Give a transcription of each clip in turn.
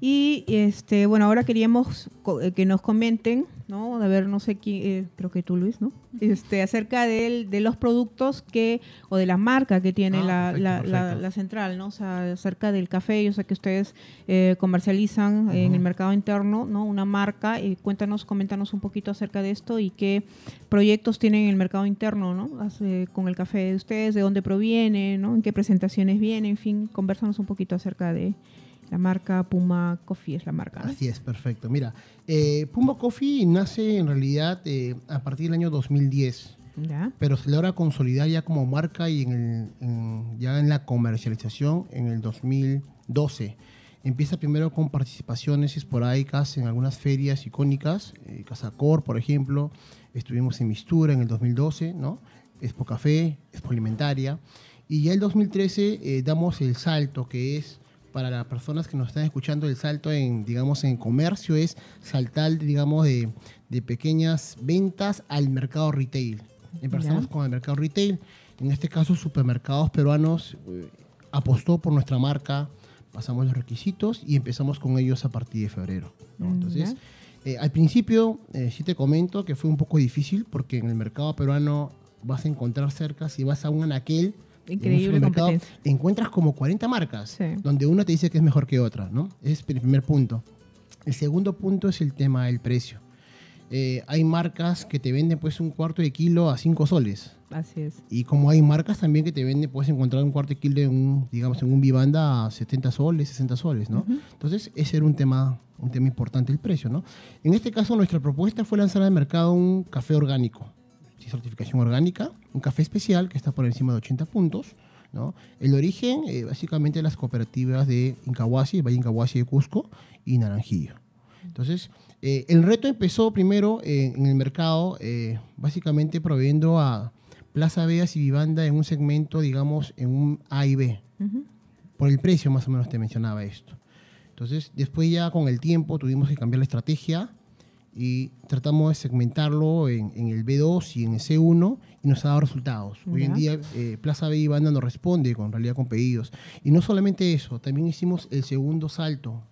Y este, bueno, ahora queríamos eh, que nos comenten, ¿no? A ver, no sé quién, eh, creo que tú Luis, ¿no? Este, acerca de los productos que, o de la marca que tiene ah, la, central, ¿no? O sea, acerca del café, o sea que ustedes eh, comercializan en el mercado interno, ¿no? Una marca, Y cuéntanos, coméntanos un poquito acerca de esto y qué proyectos tienen en el mercado interno, ¿no? con el café de ustedes, de dónde proviene, ¿no? En qué presentaciones viene, en fin, conversanos un poquito acerca de la marca Puma Coffee es la marca. Así es, perfecto. Mira, eh, Puma Coffee nace en realidad eh, a partir del año 2010, pero se logra consolidar ya como marca y en ya en la comercialización en el 2012. Empieza primero con participaciones esporádicas en algunas ferias icónicas, eh, Casa Casacor, por ejemplo, estuvimos en Mistura en el 2012, ¿no? Expo Café, Expo Alimentaria. Y ya el 2013 damos el salto que es para las personas que nos están escuchando, el salto en, digamos, en comercio es saltar, digamos, de, pequeñas ventas al mercado retail. Empezamos con el mercado retail. En este caso, supermercados peruanos eh, apostó por nuestra marca, pasamos los requisitos y empezamos con ellos a partir de febrero. Mm, Entonces, eh, al principio, si eh, sí te comento que fue un poco difícil porque en el mercado peruano vas a encontrar cerca, si vas a un anaquel, Increíble mercado, encuentras como 40 marcas, donde una te dice que es mejor que otra, ¿no? Es el primer punto. El segundo punto es el tema del precio. Eh, hay marcas que te venden pues un cuarto de kilo a 5 soles. Así es. Y como hay marcas también que te venden, puedes encontrar un cuarto de kilo en un, digamos, en un Vivanda a 70 soles, 60 soles, ¿no? Entonces, ese era un tema, un tema importante, el precio, ¿no? En este caso, nuestra propuesta fue lanzar al mercado un café orgánico certificación orgánica, un café especial que está por encima de 80 puntos. ¿no? El origen, eh, básicamente, las cooperativas de Incahuasi, Valle Incahuasi de Cusco y Naranjillo. Entonces, eh, el reto empezó primero eh, en el mercado, eh, básicamente proveyendo a Plaza Veas y Vivanda en un segmento, digamos, en un A y B. Por el precio, más o menos, te mencionaba esto. Entonces, después ya con el tiempo tuvimos que cambiar la estrategia y tratamos de segmentarlo en, en, el B2 y en el C1 y nos ha dado resultados. Hoy en día eh, Plaza B y Banda nos responde con realidad con pedidos. Y no solamente eso, también hicimos el segundo salto.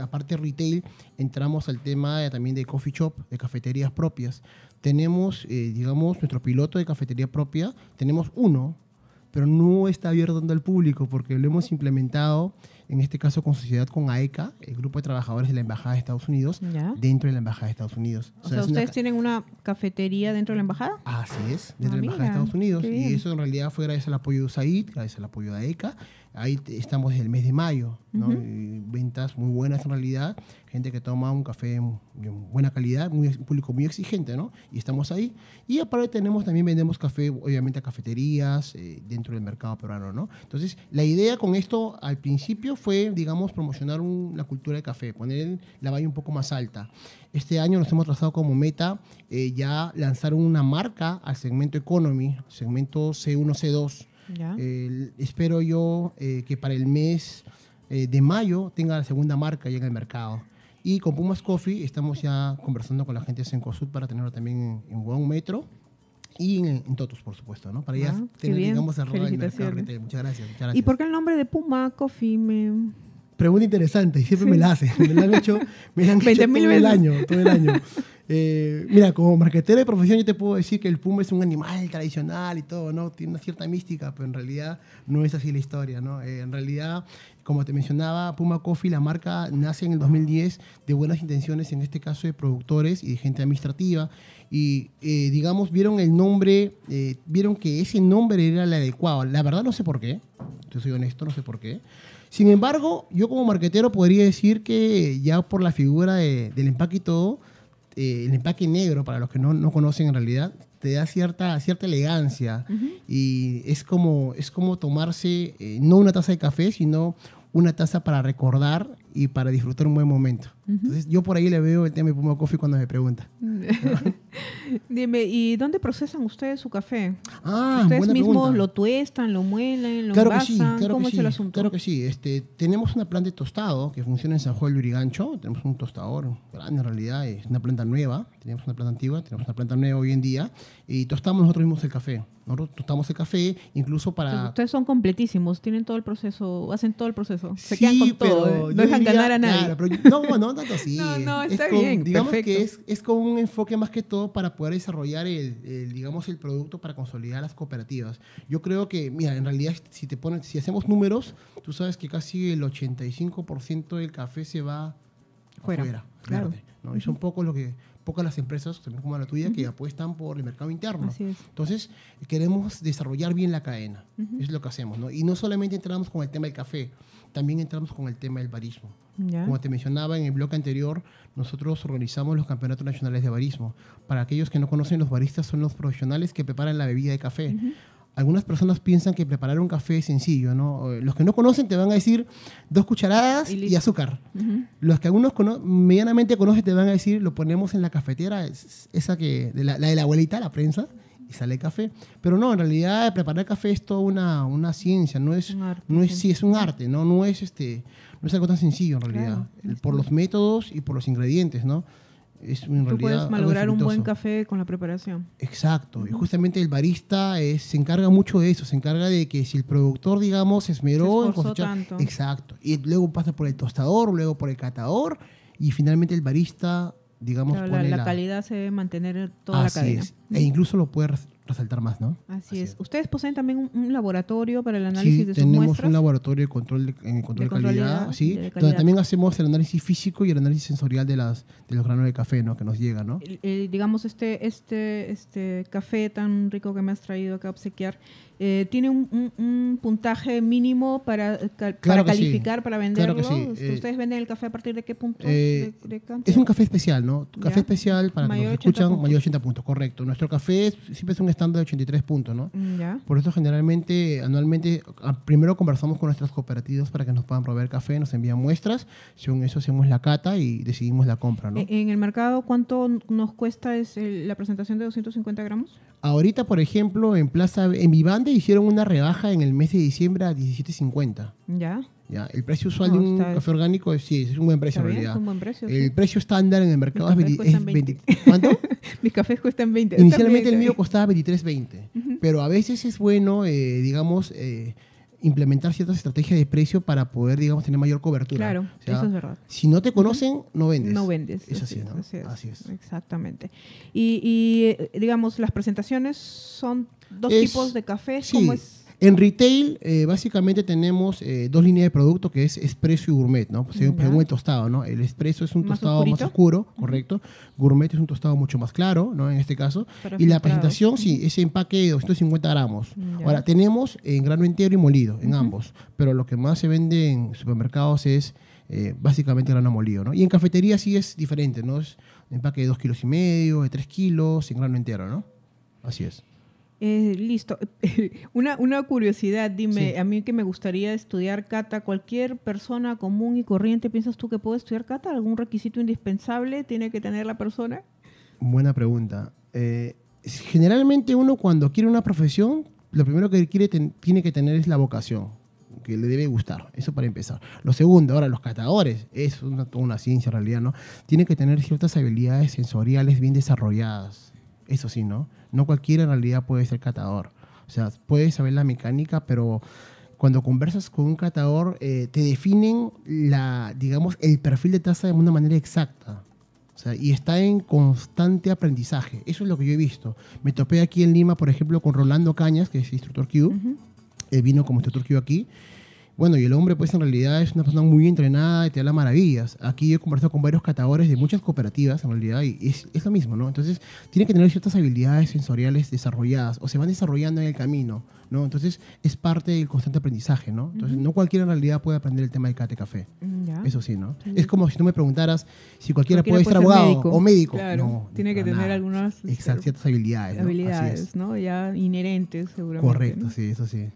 Aparte retail, entramos al tema también de coffee shop, de cafeterías propias. Tenemos, eh, digamos, nuestro piloto de cafetería propia, tenemos uno, pero no está abierto al público porque lo hemos implementado en este caso con sociedad con AECA, el grupo de trabajadores de la Embajada de Estados Unidos, dentro de la Embajada de Estados Unidos. O, sea, ¿ustedes tienen una cafetería dentro de la Embajada? Así es, dentro ah, de la Embajada de Estados Unidos. Y eso en realidad fue gracias al apoyo de USAID, gracias al apoyo de AECA. Ahí estamos desde el mes de mayo, ¿no? ventas muy buenas en realidad, gente que toma un café de buena calidad, muy, un público muy exigente, ¿no? Y estamos ahí. Y aparte tenemos, también vendemos café, obviamente, a cafeterías eh, dentro del mercado peruano, ¿no? Entonces, la idea con esto al principio fue, digamos, promocionar un, la cultura de café, poner la valla un poco más alta. Este año nos hemos trazado como meta eh, ya lanzar una marca al segmento Economy, segmento C1, C2. espero yo eh, que para el mes eh, de mayo tenga la segunda marca ya en el mercado. Y con Pumas Coffee estamos ya conversando con la gente de Sencosud para tenerlo también en, buen Metro y en, en, Totus, por supuesto, ¿no? Para ya ah, tener, digamos, el rol la mercado Muchas gracias, ¿Y por qué el nombre de Puma Coffee Pregunta interesante, y siempre me la hacen. Me la han hecho, todo el año, todo el año. Eh, mira, como marquetera de profesión yo te puedo decir que el puma es un animal tradicional y todo, ¿no? Tiene una cierta mística, pero en realidad no es así la historia, ¿no? Eh, en realidad como te mencionaba, Puma Coffee, la marca nace en el 2010 de buenas intenciones, en este caso de productores y de gente administrativa. Y eh, digamos, vieron el nombre, eh, vieron que ese nombre era el adecuado. La verdad no sé por qué, yo soy honesto, no sé por qué. Sin embargo, yo como marquetero podría decir que ya por la figura del empaque y todo, eh, el empaque negro, para los que no, no conocen en realidad, te da cierta, cierta elegancia y es como, es como tomarse eh, no una taza de café, sino una taza para recordar y para disfrutar un buen momento. Entonces, yo por ahí le veo el tema de Coffee cuando me pregunta. Dime, ¿y dónde procesan ustedes su café? Ah, ¿Ustedes mismos lo tuestan, lo muelen, lo claro claro que sí, Claro que sí. Este, tenemos una planta de tostado que funciona en San Juan de Urigancho Tenemos un tostador grande en realidad, es una planta nueva. tenemos una planta antigua, tenemos una planta nueva hoy en día. Y tostamos nosotros mismos el café. Nosotros tostamos el café, incluso para. ustedes son completísimos, tienen todo el proceso, hacen todo el proceso. Se sí, con todo, ¿eh? no dejan ganar a nadie. no, no, no No, está bien. Digamos que es, es con un enfoque más que todo para poder desarrollar el, digamos, el producto para consolidar las cooperativas. Yo creo que, mira, en realidad, si, te pones si hacemos números, tú sabes que casi el 85% del café se va fuera. claro. Verde, ¿no? Y son que pocas las empresas, como la tuya, que apuestan por el mercado interno. Entonces, queremos desarrollar bien la cadena. Es lo que hacemos, ¿no? Y no solamente entramos con el tema del café, también entramos con el tema del barismo. Como te mencionaba en el bloque anterior, nosotros organizamos los campeonatos nacionales de barismo. Para aquellos que no conocen, los baristas son los profesionales que preparan la bebida de café. Algunas personas piensan que preparar un café es sencillo, ¿no? Los que no conocen te van a decir dos cucharadas y, azúcar. Los que algunos medianamente conocen te van a decir lo ponemos en la cafetera, esa que la de la abuelita, la prensa, y sale café. Pero no, en realidad preparar café es toda una, una ciencia, no es, un arte, no es, sí, es un arte, ¿no? No es este, no es algo tan sencillo en realidad. por los métodos y por los ingredientes, ¿no? Es, Tú puedes malograr un buen café con la preparación. Exacto. Y justamente el barista es, se encarga mucho de eso. Se encarga de que si el productor, digamos, se esmeró en Tanto. Exacto. Y luego pasa por el tostador, luego por el catador. Y finalmente el barista digamos, la, calidad se debe mantener toda la cadena. Es. E incluso lo puedes resaltar más, ¿no? Así, es. Ustedes poseen también un, laboratorio para el análisis de sus muestras. tenemos un laboratorio de control de, control calidad, sí, también hacemos el análisis físico y el análisis sensorial de las de los granos de café, ¿no? Que nos llegan, ¿no? digamos este este este café tan rico que me has traído acá a obsequiar eh, tiene un, puntaje mínimo para, para calificar, para venderlo. Claro este, eh, ¿Ustedes venden el café a partir de qué punto? Eh, es un café especial, ¿no? Café especial para que nos escuchan, mayor de 80 puntos, correcto. Nuestro café siempre es un estando de 83 puntos, ¿no? Mm, por eso generalmente, anualmente, ah, primero conversamos con nuestras cooperativas para que nos puedan proveer café, nos envían muestras, según eso hacemos la cata y decidimos la compra, ¿no? E-, en el mercado, ¿cuánto nos cuesta es la presentación de 250 gramos? Ahorita, por ejemplo, en Plaza, en Vivande hicieron una rebaja en el mes de diciembre a 17.50. Ya. El precio usual de un café orgánico es, sí, es un buen precio en realidad. el precio estándar en el mercado es, 20, ¿Cuánto? Mis cafés cuestan 20. Inicialmente el mío costaba 23.20, pero a veces es bueno, eh, digamos, eh, implementar ciertas estrategias de precio para poder, digamos, tener mayor cobertura. Claro, eso es verdad. Si no te conocen, no vendes. No vendes. Es así, ¿no? Así es. Exactamente. Y, eh, digamos, las presentaciones son dos tipos de cafés. Sí. En retail, eh, básicamente tenemos eh, dos líneas de producto que es espresso y gourmet, ¿no? un el tostado, ¿no? El espresso es un tostado más oscuro, correcto. Gourmet es un tostado mucho más claro, ¿no? En este caso. y la presentación, sí, ese empaque de 250 gramos. Mm, Ahora, tenemos en eh, grano entero y molido, en ambos. Pero lo que más se vende en supermercados es eh, básicamente grano molido, ¿no? Y en cafetería sí es diferente, ¿no? Es empaque de 2 kilos y medio, de 3 kilos, en grano entero, ¿no? Así es. Eh, listo. una, curiosidad, dime, a mí que me gustaría estudiar Cata, ¿cualquier persona común y corriente piensas tú que puede estudiar Cata? ¿Algún requisito indispensable tiene que tener la persona? Buena pregunta. Eh, generalmente uno cuando quiere una profesión, lo primero que quiere, tiene que tener es la vocación, que le debe gustar. Eso para empezar. Lo segundo, ahora los catadores, es una, una ciencia en realidad, ¿no? tiene que tener ciertas habilidades sensoriales bien desarrolladas eso sí, ¿no? No cualquiera en realidad puede ser catador. O sea, puedes saber la mecánica, pero cuando conversas con un catador, eh, te definen la, digamos, el perfil de taza de una manera exacta. O sea, y está en constante aprendizaje. Eso es lo que yo he visto. Me topé aquí en Lima, por ejemplo, con Rolando Cañas, que es instructor Q. Él vino como instructor Q aquí bueno, y el hombre, pues en realidad es una persona muy entrenada y te da las maravillas. Aquí yo he conversado con varios catadores de muchas cooperativas, en realidad, y es, lo mismo, ¿no? Entonces, tiene que tener ciertas habilidades sensoriales desarrolladas o se van desarrollando en el camino, ¿no? Entonces, es parte del constante aprendizaje, ¿no? Entonces, no cualquiera en realidad puede aprender el tema de cate café. Mm, eso sí, ¿no? Es como si tú me preguntaras si cualquiera, puede, ser abogado o médico. Claro, no, tiene que tener algunas. ciertas habilidades. Habilidades, ¿no? Ya inherentes, seguramente. Correcto, sí, eso sí.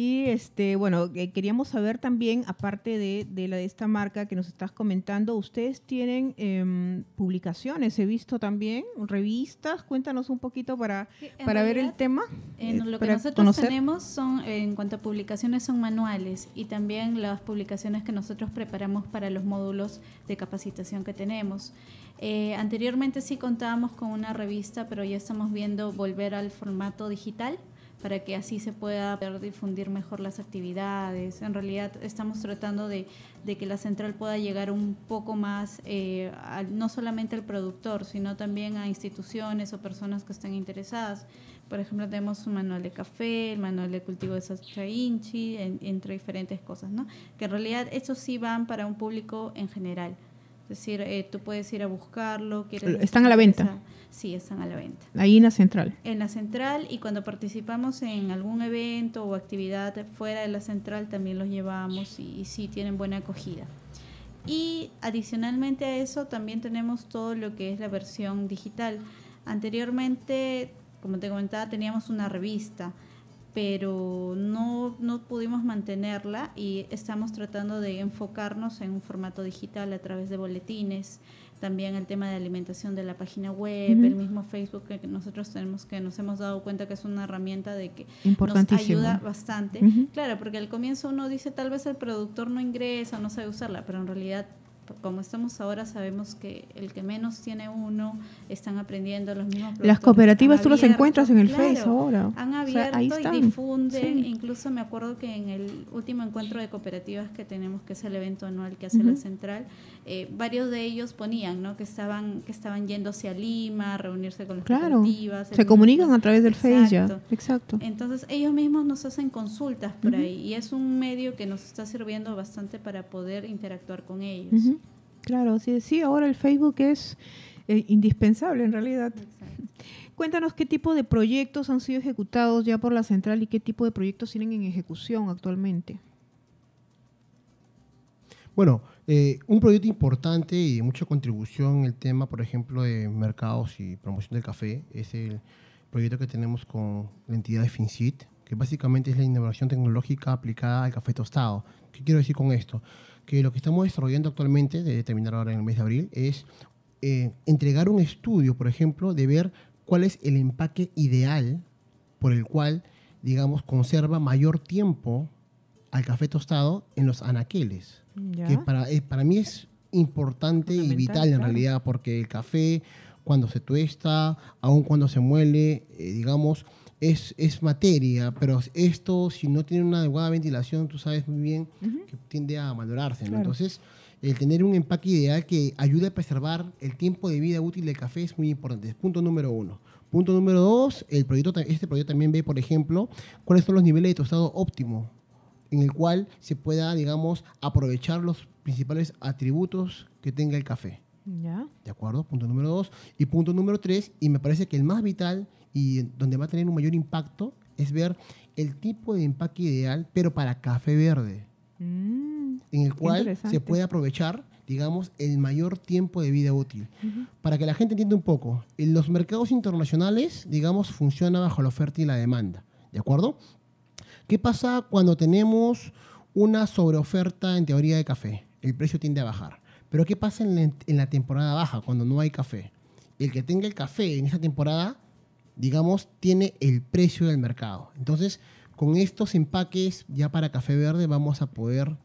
Y este, bueno, eh, queríamos saber también, aparte de, de, la de esta marca que nos estás comentando, ustedes tienen em, publicaciones, he visto también, revistas, cuéntanos un poquito para, para ver el tema. En eh, lo que nosotros tenemos son, en cuanto a publicaciones, son manuales y también las publicaciones que nosotros preparamos para los módulos de capacitación que tenemos. Eh, anteriormente sí contábamos con una revista, pero ya estamos viendo volver al formato digital para que así se pueda difundir mejor las actividades. En realidad estamos tratando de, que la central pueda llegar un poco más, eh, no solamente al productor, sino también a instituciones o personas que estén interesadas. Por ejemplo, tenemos un manual de café, el manual de cultivo de sacha inchi, entre diferentes cosas, ¿no? Que en realidad estos sí van para un público en general es decir, eh, tú puedes ir a buscarlo. ¿Están a la venta? Sí, están a la venta. Ahí en la central. En la central y cuando participamos en algún evento o actividad fuera de la central también los llevamos y, y sí tienen buena acogida. Y adicionalmente a eso también tenemos todo lo que es la versión digital. Anteriormente, como te comentaba, teníamos una revista pero no, no pudimos mantenerla y estamos tratando de enfocarnos en un formato digital a través de boletines, también el tema de alimentación de la página web, el mismo Facebook que nosotros tenemos que nos hemos dado cuenta que es una herramienta de que nos ayuda bastante. Claro, porque al comienzo uno dice tal vez el productor no ingresa, no sabe usarla, pero en realidad como estamos ahora, sabemos que el que menos tiene uno, están aprendiendo los mismos Las cooperativas tú las encuentras en el Facebook Face ahora. Han abierto y difunden. Incluso me acuerdo que en el último encuentro de cooperativas que tenemos, que es el evento anual que hace la central, eh, varios de ellos ponían ¿no? que estaban que estaban yéndose a Lima, a reunirse con las claro, cooperativas. Se comunican a través del Face ya. Exacto. Entonces ellos mismos nos hacen consultas por ahí y es un medio que nos está sirviendo bastante para poder interactuar con ellos. Claro, sí, sí, ahora el Facebook es eh, indispensable en realidad. Cuéntanos qué tipo de proyectos han sido ejecutados ya por la central y qué tipo de proyectos tienen en ejecución actualmente. Bueno, eh, un proyecto importante y de mucha contribución el tema, por ejemplo, de mercados y promoción del café es el proyecto que tenemos con la entidad de FinCIT, que básicamente es la innovación tecnológica aplicada al café tostado. ¿Qué quiero decir con esto? que lo que estamos desarrollando actualmente, de terminar ahora en el mes de abril, es eh, entregar un estudio, por ejemplo, de ver cuál es el empaque ideal por el cual, digamos, conserva mayor tiempo al café tostado en los anaqueles. Que eh, para, mí es importante y vital en realidad, porque el café, cuando se tuesta, aún cuando se muele, eh, digamos, es, materia, pero esto, si no tiene una adecuada ventilación, tú sabes muy bien que tiende a malorarse. Entonces, el tener un empaque ideal que ayude a preservar el tiempo de vida útil del café es muy importante. punto número uno. Punto número dos, el proyecto, este proyecto también ve, por ejemplo, cuáles son los niveles de tostado óptimo en el cual se pueda, digamos, aprovechar los principales atributos que tenga el café. ¿De acuerdo? Punto número dos. Y punto número tres, y me parece que el más vital y donde va a tener un mayor impacto es ver el tipo de empaque ideal, pero para café verde, mm, en el cual se puede aprovechar, digamos, el mayor tiempo de vida útil. Para que la gente entienda un poco, en los mercados internacionales, digamos, funciona bajo la oferta y la demanda, ¿de acuerdo? ¿Qué pasa cuando tenemos una sobreoferta en teoría de café? El precio tiende a bajar. Pero ¿qué pasa en la, temporada baja, cuando no hay café? El que tenga el café en esa temporada, digamos, tiene el precio del mercado. Entonces, con estos empaques ya para café verde vamos a poder,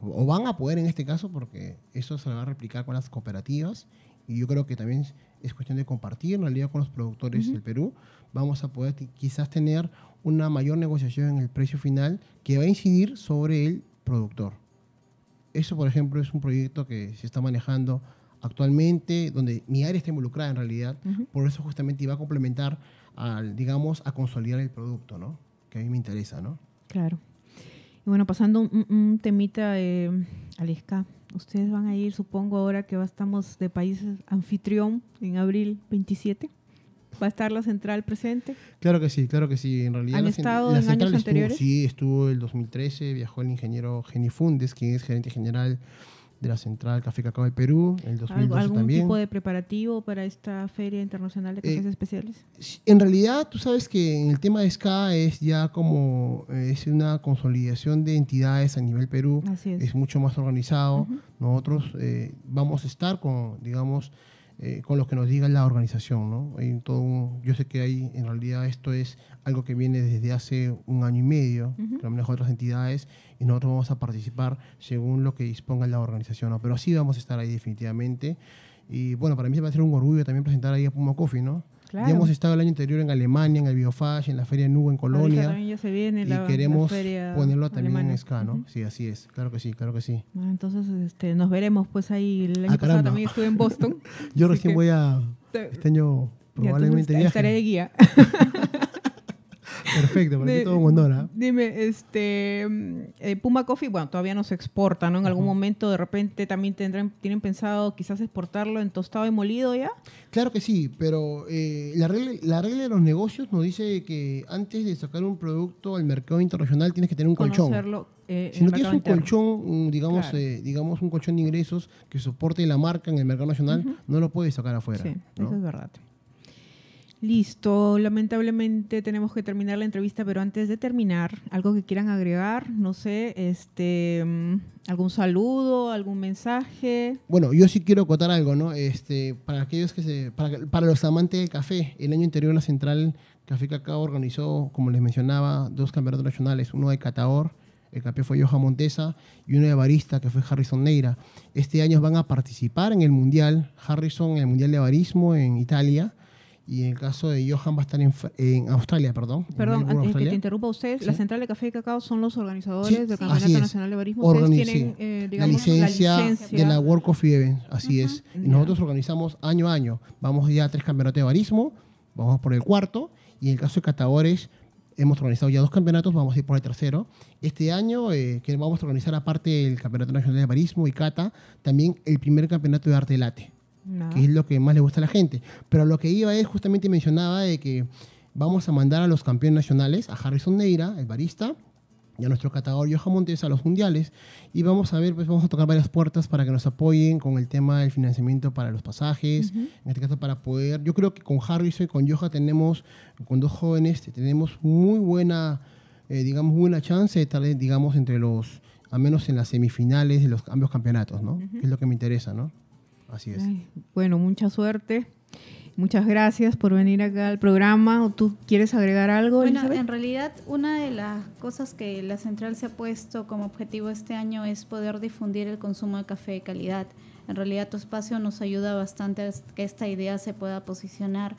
o van a poder en este caso, porque eso se lo va a replicar con las cooperativas, y yo creo que también es cuestión de compartir en realidad con los productores del Perú, vamos a poder quizás tener una mayor negociación en el precio final que va a incidir sobre el productor eso, por ejemplo, es un proyecto que se está manejando actualmente, donde mi área está involucrada en realidad, por eso justamente iba a complementar, al, digamos, a consolidar el producto, ¿no? Que a mí me interesa, ¿no? Claro. Y bueno, pasando un, temita, eh, ustedes van a ir, supongo, ahora que estamos de países anfitrión en abril 27. ¿Va a estar la central presente? Claro que sí, claro que sí. En realidad, ¿Han estado en central años anteriores? Sí, estuvo el 2013, viajó el ingeniero Geni Fundes, quien es gerente general de la central Café Cacao del Perú, en el 2012 ¿Algún tipo de preparativo para esta Feria Internacional de Cafés eh, Especiales? En realidad, tú sabes que en el tema de SCA es ya como, es una consolidación de entidades a nivel Perú, Así es. es. mucho más organizado. Nosotros eh, vamos a estar con, digamos, eh, con los que nos diga la organización. ¿no? yo sé que hay, en realidad esto es algo que viene desde hace un año y medio, que lo otras entidades, y nosotros vamos a participar según lo que disponga la organización. Pero sí vamos a estar ahí definitivamente. Y bueno, para mí se va a ser un orgullo también presentar ahí a Puma Coffee, ¿no? Ya hemos estado el año anterior en Alemania, en el Biofash, en la Feria Nube, en Colonia. y queremos ponerlo también en SCA, ¿no? Sí, así es. Claro que sí, claro que sí. Ah, entonces este, nos veremos pues ahí. El año ah, pasado también estuve en Boston. Yo recién voy a... Este año probablemente Estaré de guía. Perfecto, porque todo Dime, este eh, Puma Coffee, bueno, todavía no se exporta, ¿no? En algún momento de repente también tendrán, tienen pensado quizás exportarlo en tostado y molido ya. Claro que sí, pero eh, la, regla, la regla de los negocios nos dice que antes de sacar un producto al mercado internacional tienes que tener un colchón. Eh, si no tienes un colchón, mm, digamos, digamos un colchón de ingresos que soporte la marca en el mercado nacional, no lo puedes sacar afuera. Sí, eso es verdad. Listo, lamentablemente tenemos que terminar la entrevista, pero antes de terminar, algo que quieran agregar, no sé, este, mm, algún saludo, algún mensaje. Bueno, yo sí quiero acotar algo, ¿no? Este, para aquellos que se, para, los amantes del café, el año anterior la central Café Cacao organizó, como les mencionaba, dos campeonatos nacionales, uno de Cataor, el café fue Yoja Montesa, y uno de Barista, que fue Harrison Neira. Este año van a participar en el Mundial, Harrison en el Mundial de Barismo en Italia y en el caso de Johan va a estar en, Australia, perdón. Perdón, antes que te interrumpa usted, la Central de Café y Cacao son los organizadores del Campeonato Nacional de Barismo. Ustedes tienen, eh, digamos, la, licencia de la Work of Event, así es. Y nosotros organizamos año a año. Vamos ya a tres campeonatos de barismo, vamos por el cuarto, y en el caso de catadores hemos organizado ya dos campeonatos, vamos a ir por el tercero. Este año eh, que vamos a organizar aparte del Campeonato Nacional de Barismo y Cata, también el primer campeonato de arte Late que es lo que más le gusta a la gente. Pero lo que iba es, justamente mencionaba de que vamos a mandar a los campeones nacionales, a Harrison Neira, el barista, y a nuestro catador Johan Montes a los mundiales. Y vamos a ver, pues vamos a tocar varias puertas para que nos apoyen con el tema del financiamiento para los pasajes, en este caso para poder, yo creo que con Harrison y con Johan tenemos, con dos jóvenes, tenemos muy buena, eh, digamos, buena chance de estar, digamos, entre los, al menos en las semifinales de los ambos campeonatos, ¿no? Es lo que me interesa, ¿no? Así es. bueno, mucha suerte. Muchas gracias por venir acá al programa. ¿O tú quieres agregar algo? Bueno, en realidad una de las cosas que la central se ha puesto como objetivo este año es poder difundir el consumo de café de calidad. En realidad tu espacio nos ayuda bastante a que esta idea se pueda posicionar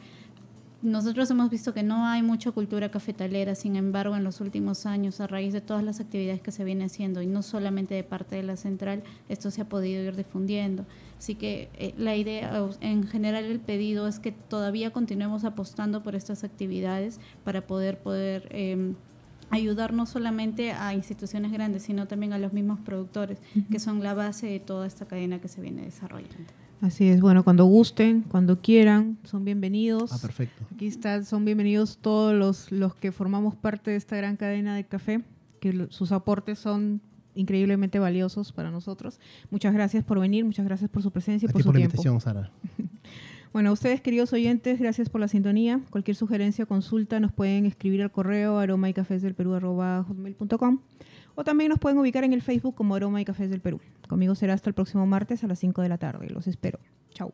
nosotros hemos visto que no hay mucha cultura cafetalera, sin embargo, en los últimos años, a raíz de todas las actividades que se viene haciendo, y no solamente de parte de la central, esto se ha podido ir difundiendo. Así que eh, la idea, en general el pedido es que todavía continuemos apostando por estas actividades para poder poder... Em, ayudar no solamente a instituciones grandes, sino también a los mismos productores, que son la base de toda esta cadena que se viene desarrollando. Así es, bueno, cuando gusten, cuando quieran, son bienvenidos. Ah, perfecto. Aquí están, son bienvenidos todos los, los que formamos parte de esta gran cadena de café, que sus aportes son increíblemente valiosos para nosotros. Muchas gracias por venir, muchas gracias por su presencia y por, su invitación, Sara. Bueno, a ustedes, queridos oyentes, gracias por la sintonía. Cualquier sugerencia o consulta nos pueden escribir al correo aroma y cafés del Perú o también nos pueden ubicar en el Facebook como Aroma y Cafés del Perú. Conmigo será hasta el próximo martes a las 5 de la tarde. Los espero. Chao.